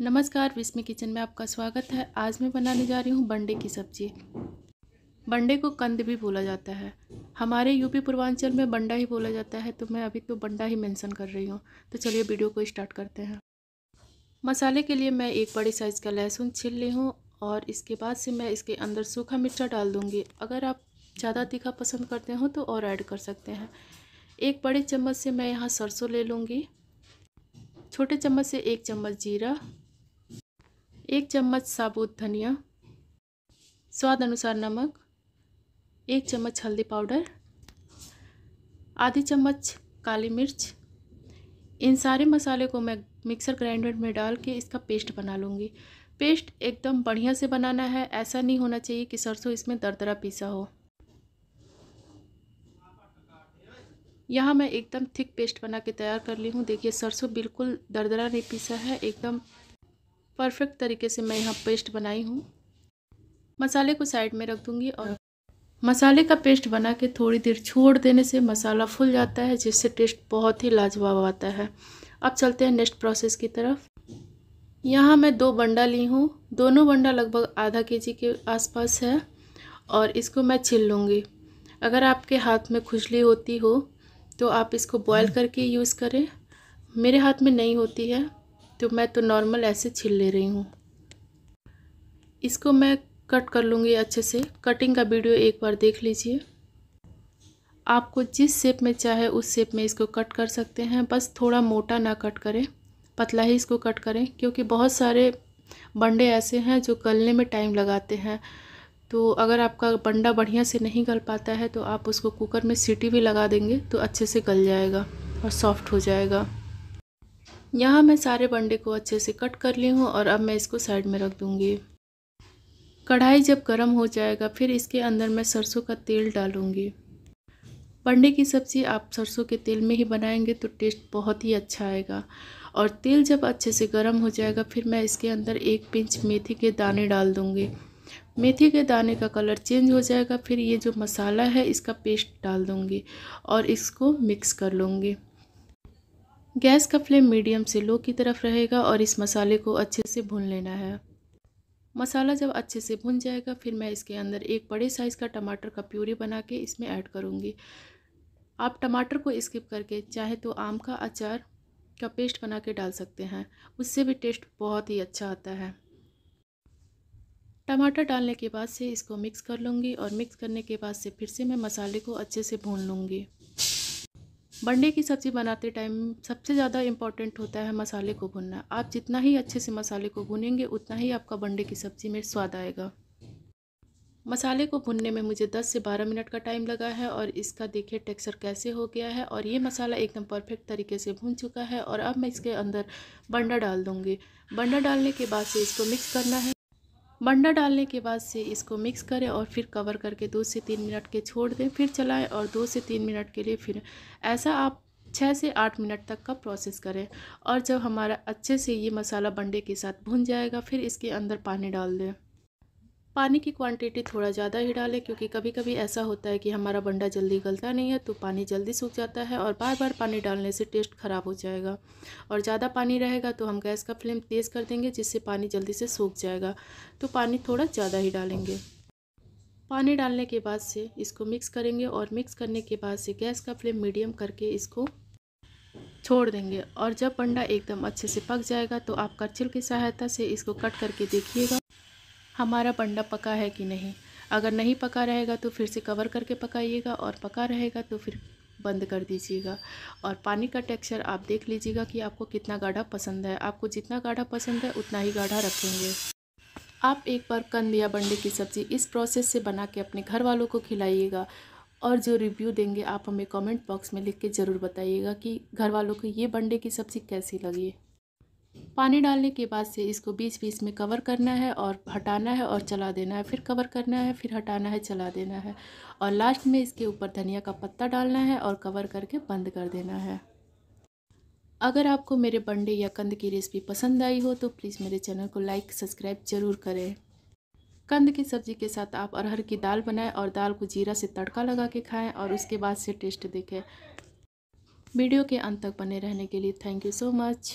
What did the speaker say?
नमस्कार विस्मे किचन में आपका स्वागत है आज मैं बनाने जा रही हूँ बंडे की सब्ज़ी बंडे को कंद भी बोला जाता है हमारे यूपी पूर्वांचल में बंडा ही बोला जाता है तो मैं अभी तो बंडा ही मेंशन कर रही हूँ तो चलिए वीडियो को स्टार्ट करते हैं मसाले के लिए मैं एक बड़े साइज़ का लहसुन छिल ली हूँ और इसके बाद से मैं इसके अंदर सूखा मिर्चा डाल दूँगी अगर आप ज़्यादा तीखा पसंद करते हो तो और ऐड कर सकते हैं एक बड़े चम्मच से मैं यहाँ सरसों ले लूँगी छोटे चम्मच से एक चम्मच जीरा एक चम्मच साबुत धनिया स्वाद अनुसार नमक एक चम्मच हल्दी पाउडर आधी चम्मच काली मिर्च इन सारे मसाले को मैं मिक्सर ग्राइंडर में डाल के इसका पेस्ट बना लूँगी पेस्ट एकदम बढ़िया से बनाना है ऐसा नहीं होना चाहिए कि सरसों इसमें दरदरा पीसा हो यहाँ मैं एकदम थिक पेस्ट बना के तैयार कर ली हूँ देखिए सरसों बिल्कुल दरदरा नहीं पीसा है एकदम परफेक्ट तरीके से मैं यहाँ पेस्ट बनाई हूँ मसाले को साइड में रख दूँगी और मसाले का पेस्ट बना के थोड़ी देर छोड़ देने से मसाला फूल जाता है जिससे टेस्ट बहुत ही लाजवाब आता है अब चलते हैं नेक्स्ट प्रोसेस की तरफ यहाँ मैं दो बंडा ली हूँ दोनों बंडा लगभग आधा के जी के आसपास है और इसको मैं छिल लूँगी अगर आपके हाथ में खुजली होती हो तो आप इसको बॉयल हम्म। करके यूज़ करें मेरे हाथ में नहीं होती है तो मैं तो नॉर्मल ऐसे छिल ले रही हूँ इसको मैं कट कर लूँगी अच्छे से कटिंग का वीडियो एक बार देख लीजिए आपको जिस शेप में चाहे उस शेप में इसको कट कर सकते हैं बस थोड़ा मोटा ना कट करें पतला ही इसको कट करें क्योंकि बहुत सारे बंडे ऐसे हैं जो गलने में टाइम लगाते हैं तो अगर आपका बंडा बढ़िया से नहीं गल पाता है तो आप उसको कुकर में सीटी भी लगा देंगे तो अच्छे से गल जाएगा और सॉफ्ट हो जाएगा यहाँ मैं सारे बंडे को अच्छे से कट कर ली हूँ और अब मैं इसको साइड में रख दूँगी कढ़ाई जब गर्म हो जाएगा फिर इसके अंदर मैं सरसों का तेल डालूँगी बंडे की सब्ज़ी आप सरसों के तेल में ही बनाएंगे तो टेस्ट बहुत ही अच्छा आएगा और तेल जब अच्छे से गर्म हो जाएगा फिर मैं इसके अंदर एक पिंच मेथी के दाने डाल दूँगी मेथी के दाने का कलर चेंज हो जाएगा फिर ये जो मसाला है इसका पेस्ट डाल दूँगी और इसको मिक्स कर लूँगी गैस का फ्लेम मीडियम से लो की तरफ रहेगा और इस मसाले को अच्छे से भून लेना है मसाला जब अच्छे से भुन जाएगा फिर मैं इसके अंदर एक बड़े साइज़ का टमाटर का प्यूरी बना के इसमें ऐड करूँगी आप टमाटर को स्किप करके चाहे तो आम का अचार का पेस्ट बना के डाल सकते हैं उससे भी टेस्ट बहुत ही अच्छा आता है टमाटर डालने के बाद से इसको मिक्स कर लूँगी और मिक्स करने के बाद से फिर से मैं मसाले को अच्छे से भून लूँगी बढ़ने की सब्ज़ी बनाते टाइम सबसे ज़्यादा इम्पॉर्टेंट होता है मसाले को भुनना आप जितना ही अच्छे से मसाले को भुनेंगे उतना ही आपका बंडे की सब्ज़ी में स्वाद आएगा मसाले को भुनने में मुझे 10 से 12 मिनट का टाइम लगा है और इसका देखिए टेक्सचर कैसे हो गया है और ये मसाला एकदम परफेक्ट तरीके से भुन चुका है और अब मैं इसके अंदर बंडा डाल दूँगी बंडा डालने के बाद से इसको मिक्स करना है मंडा डालने के बाद से इसको मिक्स करें और फिर कवर करके दो से तीन मिनट के छोड़ दें फिर चलाएं और दो से तीन मिनट के लिए फिर ऐसा आप छः से आठ मिनट तक का प्रोसेस करें और जब हमारा अच्छे से ये मसाला बंडे के साथ भुन जाएगा फिर इसके अंदर पानी डाल दें पानी की क्वांटिटी थोड़ा ज़्यादा ही डालें क्योंकि कभी कभी ऐसा होता है कि हमारा बंडा जल्दी गलता नहीं है तो पानी जल्दी सूख जाता है और बार बार पानी डालने से टेस्ट ख़राब हो जाएगा और ज़्यादा पानी रहेगा तो हम गैस का फ्लेम तेज़ कर देंगे जिससे पानी जल्दी से सूख जाएगा तो पानी थोड़ा ज़्यादा ही डालेंगे पानी डालने के बाद से इसको मिक्स करेंगे और मिक्स करने के बाद से गैस का फ्लेम मीडियम करके इसको छोड़ देंगे और जब अंडा एकदम अच्छे से पक जाएगा तो आप करछिल की सहायता से इसको कट करके देखिएगा हमारा पंडा पका है कि नहीं अगर नहीं पका रहेगा तो फिर से कवर करके पकाइएगा और पका रहेगा तो फिर बंद कर दीजिएगा और पानी का टेक्सचर आप देख लीजिएगा कि आपको कितना गाढ़ा पसंद है आपको जितना गाढ़ा पसंद है उतना ही गाढ़ा रखेंगे आप एक बार कंद या बंडे की सब्ज़ी इस प्रोसेस से बना के अपने घर वालों को खिलाइएगा और जो रिव्यू देंगे आप हमें कमेंट बॉक्स में लिख के ज़रूर बताइएगा कि घर वालों को ये बंडे की सब्ज़ी कैसी लगी पानी डालने के बाद से इसको बीच बीच में कवर करना है और हटाना है और चला देना है फिर कवर करना है फिर हटाना है चला देना है और लास्ट में इसके ऊपर धनिया का पत्ता डालना है और कवर करके बंद कर देना है अगर आपको मेरे बंडे या कंद की रेसिपी पसंद आई हो तो प्लीज़ मेरे चैनल को लाइक सब्सक्राइब ज़रूर करें कंद की सब्ज़ी के साथ आप अरहर की दाल बनाएं और दाल को जीरा से तड़का लगा के खाएं और उसके बाद से टेस्ट देखें वीडियो के अंत तक बने रहने के लिए थैंक यू सो मच